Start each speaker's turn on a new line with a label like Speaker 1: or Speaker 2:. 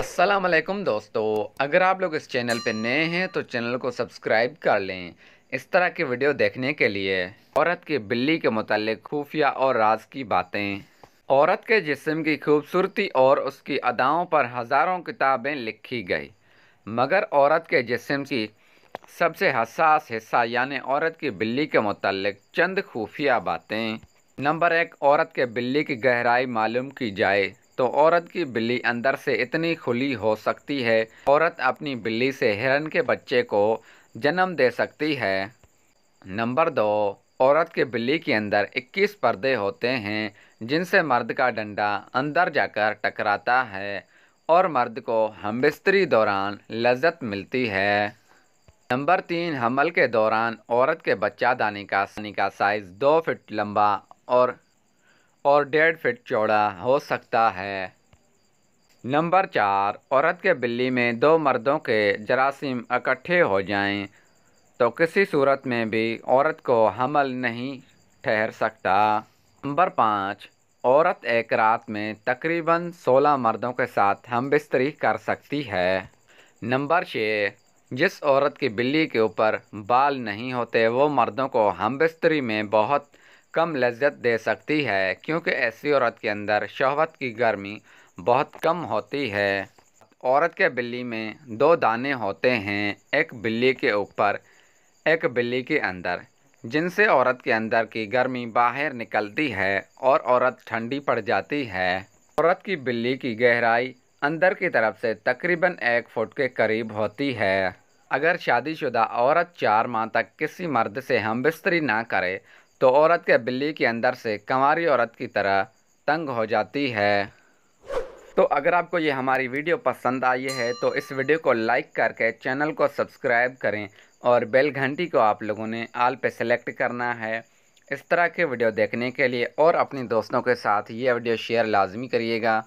Speaker 1: अस्सलाम वालेकुम दोस्तों अगर आप लोग इस चैनल पर नए हैं तो चैनल को सब्सक्राइब कर लें इस तरह के वीडियो देखने के लिए औरत की बिल्ली के मतलब खुफिया और राज की बातें औरत के जिस्म की खूबसूरती और उसकी अदाओं पर हज़ारों किताबें लिखी गई मगर औरत के जिस्म की सबसे हसास हिस्सा यानी औरत की बिल्ली के मतलब चंद खुफिया बातें नंबर एक औरत के बिल्ली की गहराई मालूम की जाए तो औरत की बिल्ली अंदर से इतनी खुली हो सकती है औरत अपनी बिल्ली से हिरन के बच्चे को जन्म दे सकती है नंबर दो औरत के बिल्ली के अंदर 21 पर्दे होते हैं जिनसे मर्द का डंडा अंदर जाकर टकराता है और मर्द को हमबिस्तरी दौरान लज्जत मिलती है नंबर तीन हमल के दौरान औरत के बच्चा दानी का, का साइज़ दो फिट लंबा और और डेढ़ फिट चौड़ा हो सकता है नंबर चार औरत के बिल्ली में दो मर्दों के जरासीम इकट्ठे हो जाएं तो किसी सूरत में भी औरत को हमल नहीं ठहर सकता नंबर पाँच औरत एक रात में तकरीबन सोलह मर्दों के साथ हम बिस्तरी कर सकती है नंबर छः जिस औरत की बिल्ली के ऊपर बाल नहीं होते वो मर्दों को हम बिस्तरी में बहुत कम लज्जत दे सकती है क्योंकि ऐसी औरत के अंदर शहवत की गर्मी बहुत कम होती है औरत के बिल्ली में दो दाने होते हैं एक बिल्ली के ऊपर एक बिल्ली के अंदर जिनसे औरत के अंदर की गर्मी बाहर निकलती है और औरत ठंडी पड़ जाती है औरत की बिल्ली की गहराई अंदर की तरफ से तकरीबन एक फुट के करीब होती है अगर शादीशुदा औरत चार माह तक किसी मर्द से हम बिस्तरी ना करे तो औरत के बिल्ली के अंदर से कंवारी औरत की तरह तंग हो जाती है तो अगर आपको ये हमारी वीडियो पसंद आई है तो इस वीडियो को लाइक करके चैनल को सब्सक्राइब करें और बेल घंटी को आप लोगों ने आल पे सेलेक्ट करना है इस तरह के वीडियो देखने के लिए और अपने दोस्तों के साथ ये वीडियो शेयर लाजमी करिएगा